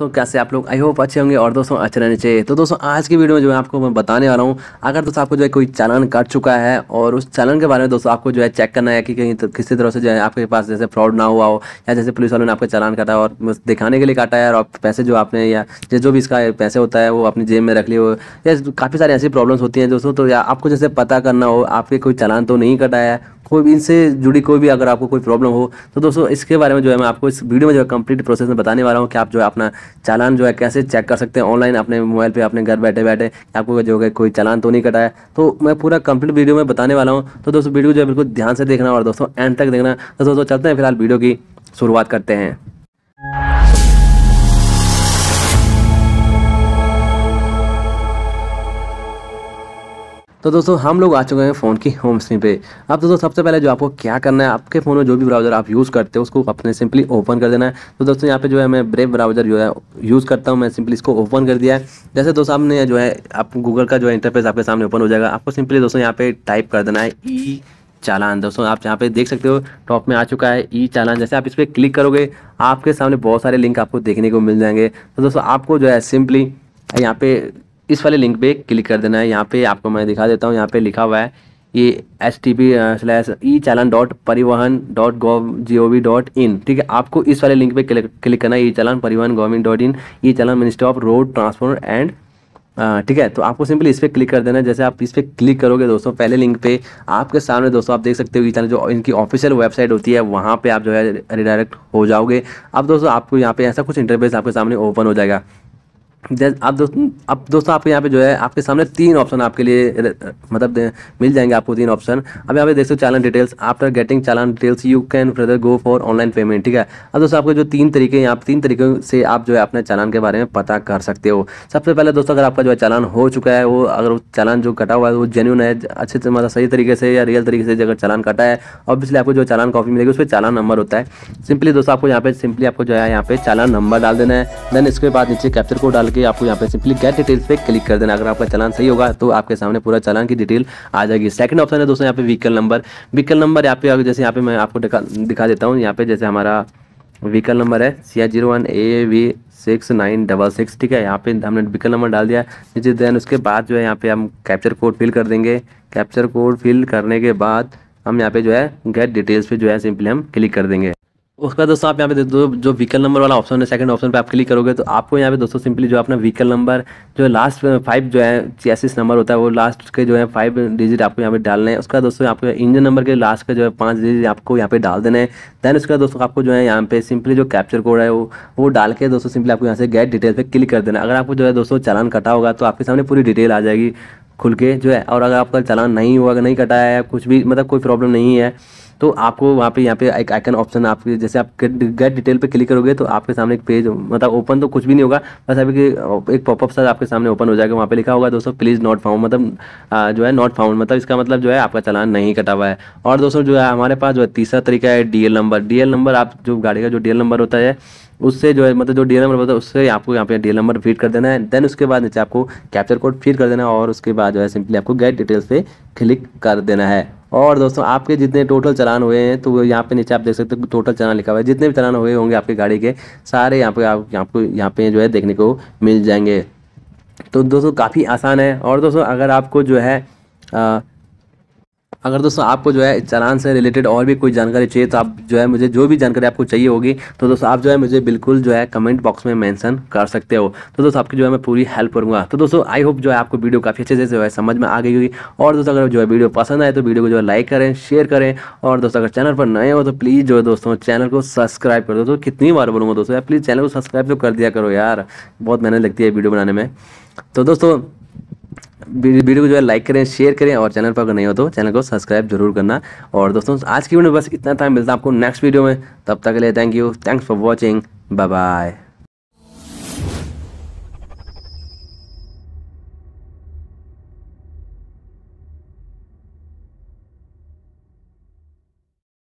सो so, कैसे आप लोग आई होप अच्छे होंगे और दोस्तों अच्छे रहने चाहिए तो दोस्तों आज की वीडियो में जो है आपको मैं बताने वाला हूँ अगर दोस्तों आपको जो है कोई चालान कट चुका है और उस चालान के बारे में दोस्तों आपको जो है चेक करना है कि कहीं तो किसी तरह से जो है आपके पास जैसे फ्रॉड ना हुआ हो या जैसे पुलिस वालों ने आपका चालान काटा और दिखाने के लिए काटा है और पैसे जो आपने या जो भी इसका पैसे होता है वो अपनी जेब में रख लिए हो या काफ़ी सारी ऐसी प्रॉब्लम्स होती हैं दोस्तों तो या आपको जैसे पता करना हो आपके कोई चालान तो नहीं कटा है कोई भी इनसे जुड़ी कोई भी अगर आपको कोई प्रॉब्लम हो तो दोस्तों इसके बारे में जो है मैं आपको इस वीडियो में जो है कंप्लीट प्रोसेस में बताने वाला हूँ कि आप जो है अपना चालान जो है कैसे चेक कर सकते हैं ऑनलाइन अपने मोबाइल पर अपने घर बैठे बैठे आपको जो है कोई चालान तो नहीं कटाया तो मैं पूरा कंप्लीट वीडियो में बताने वाला हूँ तो दोस्तों वीडियो जो है बिल्कुल ध्यान से देखना और दोस्तों एंड तक देखना तो दोस्तों चलते हैं फिलहाल वीडियो की शुरुआत करते हैं तो दोस्तों हम लोग आ चुके हैं फ़ोन की होम स्क्रीन पे अब दोस्तों सबसे पहले जो आपको क्या करना है आपके फ़ोन में जो भी ब्राउज़र आप यूज़ करते हो उसको अपने सिंपली ओपन कर देना है तो दोस्तों यहाँ पे जो है मैं ब्रेव ब्राउज़र जो है यूज़ करता हूँ मैं सिंपली इसको ओपन कर दिया है जैसे दोस्तों आपने जो है आप गूगल का जो है इंटरफेस आपके सामने ओपन हो जाएगा आपको सिंपली दोस्तों यहाँ पे टाइप कर देना है ई चालान दोस्तों आप यहाँ पे देख सकते हो टॉप में आ चुका है ई चालान जैसे आप इस पर क्लिक करोगे आपके सामने बहुत सारे लिंक आपको देखने को मिल जाएंगे तो दोस्तों आपको जो है सिंपली यहाँ पे इस वाले लिंक पे क्लिक कर देना है यहाँ पे आपको मैं दिखा देता हूँ यहाँ पे लिखा हुआ है ये S T P slash E challan dot Parivahan dot gov G O V dot in ठीक है आपको इस वाले लिंक पे क्लिक क्लिक करना है ई चालन परिवहन government dot in E challan ministry of road transport and ठीक है तो आपको सिंपली इस पर क्लिक कर देना है जैसे आप इस पर क्लिक करोगे दोस्तों पहले लिंक पे आपके सामने दोस्तों आप देख सकते हो ई चालन जो इनकी ऑफिशियल वेबसाइट होती है वहाँ पे आप जो है रिडायरेक्ट हो जाओगे अब दोस्तों आपको यहाँ पे ऐसा कुछ इंटरव्यूज आपके सामने ओपन हो जाएगा आप दोस्तों अब दोस्तों आपके यहाँ पे जो है आपके सामने तीन ऑप्शन आपके लिए मतलब मिल जाएंगे आपको तीन ऑप्शन अब यहाँ पे देख सकते हो challan details after getting challan details you can further go for online payment ठीक है अब दोस्तों आपके जो तीन तरीके यहाँ तीन तरीकों से आप जो है अपने चालान के बारे में पता कर सकते हो सबसे पहले दोस्तों अगर आपका जो है चालान हो चुका है वो अगर चालान जो कटा हुआ है वो जेन्यून है अच्छे से मतलब सही तरीके से या रियल तरीके से अगर चालान कटा है ऑब्वियसली आपको जो चालान कॉपी मिलेगी उस पर चालान नंबर होता है सिंपली दोस्तों आपको यहाँ पे सिंपली आपको जो है यहाँ पे चालान नंबर डाल देना है देन इसके बाद नीचे कैप्चर को डाल के आपको यहाँ पे सिंपली गेट डिटेल्स पे क्लिक कर देना अगर आपका चलान सही होगा तो आपके सामने पूरा चलान की डिटेल आ जाएगी सेकंड ऑप्शन है दोस्तों यहाँ पे व्हीकल नंबर व्हीकल नंबर यहाँ पे जैसे यहाँ पे मैं आपको दिखा देता हूँ यहाँ पे जैसे हमारा व्हीकल नंबर है C zero one A V six nine double six ठीक है यहाँ पे हमने व्हीकल नंबर डाल दिया नीचे देन उसके बाद जो है यहाँ पे हम कैप्चर कोड फिल कर देंगे कैप्चर कोड फिल करने के बाद हम यहाँ पे जो है गेट डिटेल्स पे जो है सिंपली हम क्लिक कर देंगे उसके बाद दोस्तों आप यहाँ पे दो जो व्हीकल नंबर वाला ऑप्शन है सेकंड ऑप्शन पे आप क्लिक करोगे तो आपको यहाँ पे दोस्तों सिंपली जो अपना व्हीकल नंबर जो लास्ट फाइव uh, जो है छियासीस नंबर होता है वो लास्ट के जो है फाइव डिजिट आपको यहाँ पे डालने हैं उसके बाद दोस्तों आपको इंजन नंबर के लास्ट का जो है पाँच डिजिट आपको यहाँ पे डाल देने हैं देन उसके बाद दोस्तों आपको जो है यहाँ पे सिंपली जो कैप्चर कोड है वो वो डाल के दोस्तों सिंपली आपको यहाँ से गैट डिटेल पर क्लिक कर देना अगर आपको जो है दोस्तों चालान कटा होगा तो आपके सामने पूरी डिटेल आ जाएगी खुल के जो है और अगर आपका चालान नहीं हुआ नहीं कटा है कुछ भी मतलब कोई प्रॉब्लम नहीं है तो आपको वहाँ पे यहाँ पे एक आइकन ऑप्शन आपके जैसे आप गेट डिटेल पे क्लिक करोगे तो आपके सामने एक पेज मतलब ओपन तो कुछ भी नहीं होगा बस अभी एक पॉपअप सर आपके सामने ओपन हो जाएगा वहाँ पे लिखा होगा दोस्तों प्लीज़ नॉट फाउंड मतलब जो है नॉट फाउंड मतलब इसका मतलब जो है आपका चलान नहीं कटा हुआ है और दोस्तों जो है हमारे पास जो है तीसरा तरीका है डी नंबर डी नंबर आप जो गाड़ी का जो डी नंबर होता है उससे जो है मतलब जो डी नंबर होता है उससे आपको यहाँ पे डी नंबर फीड कर देना है देन उसके बाद नीचे आपको कैप्चर कोड फीड कर देना है और उसके बाद जो है सिंपली आपको गेट डिटेल्स पे क्लिक कर देना है और दोस्तों आपके जितने टोटल चलान हुए हैं तो यहाँ पे नीचे आप देख सकते हो टोटल चलान लिखा हुआ है जितने भी चलान हुए होंगे आपकी गाड़ी के सारे यहाँ पे आप आपको यहाँ पे जो है देखने को मिल जाएंगे तो दोस्तों काफ़ी आसान है और दोस्तों अगर आपको जो है आ, अगर दोस्तों आपको जो है चालान से रिलेटेड और भी कोई जानकारी चाहिए तो आप जो है मुझे जो भी जानकारी आपको चाहिए होगी तो दोस्तों आप जो है मुझे बिल्कुल जो है कमेंट बॉक्स में मैंसन कर सकते हो तो दोस्तों आपकी जो है मैं पूरी हेल्प करूँगा तो दोस्तों आई होप जो है आपको वीडियो काफ़ी अच्छे से जो है समझ में आ गई होगी और दोस्तों अगर जो है वीडियो पसंद आए तो वीडियो को जो है लाइक करें शेयर करें और दोस्तों अगर चैनल पर नए हो तो प्लीज़ जो है दोस्तों चैनल को सब्सक्राइब कर दो कितनी बार बोलूँगा दोस्तों यार प्लीज़ चैनल को सब्सक्राइब तो कर दिया करो यार बहुत मेहनत लगती है वीडियो बनाने में तो दोस्तों वीडियो को जो है लाइक करें शेयर करें और चैनल पर अगर नहीं हो तो चैनल को सब्सक्राइब जरूर करना और दोस्तों आज की वीडियो में बस इतना टाइम मिलता है आपको नेक्स्ट वीडियो में तब तक के लिए thank you thanks for watching bye bye